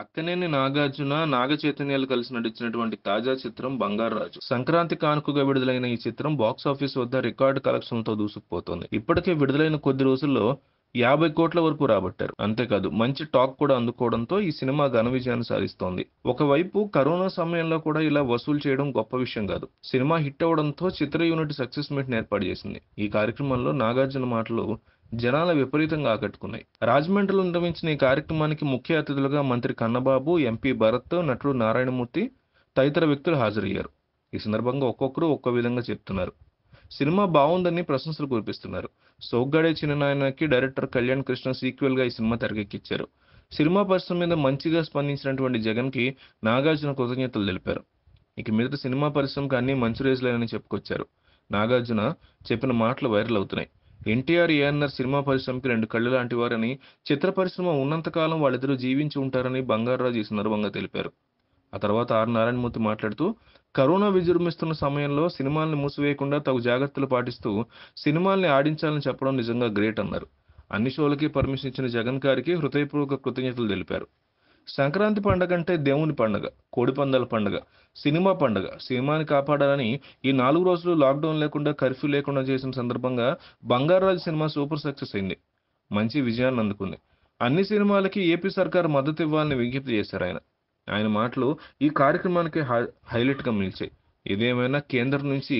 అక్కనేని నాగార్జున నాగ చైతన్యాలు కలిసి నటించినటువంటి తాజా చిత్రం రాజు సంక్రాంతి కానుకగా విడుదలైన ఈ చిత్రం బాక్స్ ఆఫీస్ వద్ద రికార్డ్ కలెక్షన్లతో దూసుకుపోతుంది ఇప్పటికే విడుదలైన కొద్ది రోజుల్లో యాభై కోట్ల వరకు రాబట్టారు అంతేకాదు మంచి టాక్ కూడా అందుకోవడంతో ఈ సినిమా ఘన విజయాన్ని సాధిస్తోంది ఒకవైపు కరోనా సమయంలో కూడా ఇలా వసూలు చేయడం గొప్ప విషయం కాదు సినిమా హిట్ అవడంతో చిత్ర యూనిట్ సక్సెస్ మీట్ ఏర్పాటు చేసింది ఈ కార్యక్రమంలో నాగార్జున మాటలు జనాల విపరీతంగా ఆకట్టుకున్నాయి రాజమండ్రిలో నిర్వహించిన ఈ కార్యక్రమానికి ముఖ్య అతిథులుగా మంత్రి కన్నబాబు ఎంపీ భరత్ నటుడు నారాయణమూర్తి తదితర వ్యక్తులు హాజరయ్యారు ఈ సందర్భంగా ఒక్కొక్కరు ఒక్కో విధంగా చెప్తున్నారు సినిమా బాగుందని ప్రశంసలు కురిపిస్తున్నారు సోగ్గాడే చిన్న నాయనకి డైరెక్టర్ కళ్యాణ్ కృష్ణ సీక్వెల్గా ఈ సినిమా తెరకెక్కించారు సినిమా పరిశ్రమ మీద మంచిగా స్పందించినటువంటి జగన్కి నాగార్జున కృతజ్ఞతలు తెలిపారు ఇక మీదట సినిమా పరిశ్రమకు అన్ని మంచి రోజులేనని చెప్పుకొచ్చారు నాగార్జున చెప్పిన మాటలు వైరల్ అవుతున్నాయి ఎన్టీఆర్ ఏఎన్ఆర్ సినిమా పరిశ్రమకి రెండు కళ్ళు లాంటి వారని చిత్ర పరిశ్రమ ఉన్నంతకాలం వాళ్ళిద్దరూ జీవించి ఉంటారని బంగారరాజు ఈ సందర్భంగా తెలిపారు ఆ తర్వాత ఆర్ నారాయణమూర్తి మాట్లాడుతూ కరోనా విజృంభిస్తున్న సమయంలో సినిమాల్ని మూసివేయకుండా తగు జాగ్రత్తలు పాటిస్తూ సినిమాల్ని ఆడించాలని చెప్పడం నిజంగా గ్రేట్ అన్నారు అన్ని షోలకి పర్మిషన్ ఇచ్చిన జగన్ గారికి హృదయపూర్వక కృతజ్ఞతలు తెలిపారు సంక్రాంతి పండగ అంటే దేవుని పండగ కోడిపందాల పండగ సినిమా పండగ సినిమాని కాపాడాలని ఈ నాలుగు రోజులు లాక్డౌన్ లేకుండా కర్ఫ్యూ లేకుండా చేసిన సందర్భంగా బంగారాజు సినిమా సూపర్ సక్సెస్ అయింది మంచి విజయాన్ని అందుకుంది అన్ని సినిమాలకి ఏపీ సర్కార్ మద్దతు ఇవ్వాలని విజ్ఞప్తి చేశారు ఆయన ఆయన మాటలు ఈ కార్యక్రమానికి హైలైట్గా నిలిచాయి ఇదేమైనా కేంద్రం నుంచి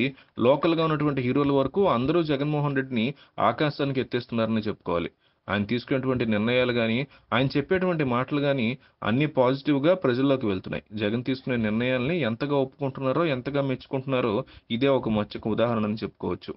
లోకల్గా ఉన్నటువంటి హీరోల వరకు అందరూ జగన్మోహన్ రెడ్డిని ఆకాశానికి ఎత్తేస్తున్నారని చెప్పుకోవాలి ఆయన తీసుకునేటువంటి నిర్ణయాలు కానీ ఆయన చెప్పేటువంటి మాటలు కానీ అన్ని పాజిటివ్గా ప్రజల్లోకి వెళ్తున్నాయి జగన్ తీసుకునే నిర్ణయాల్ని ఎంతగా ఒప్పుకుంటున్నారో ఎంతగా మెచ్చుకుంటున్నారో ఇదే ఒక మచ్చకు ఉదాహరణ అని చెప్పుకోవచ్చు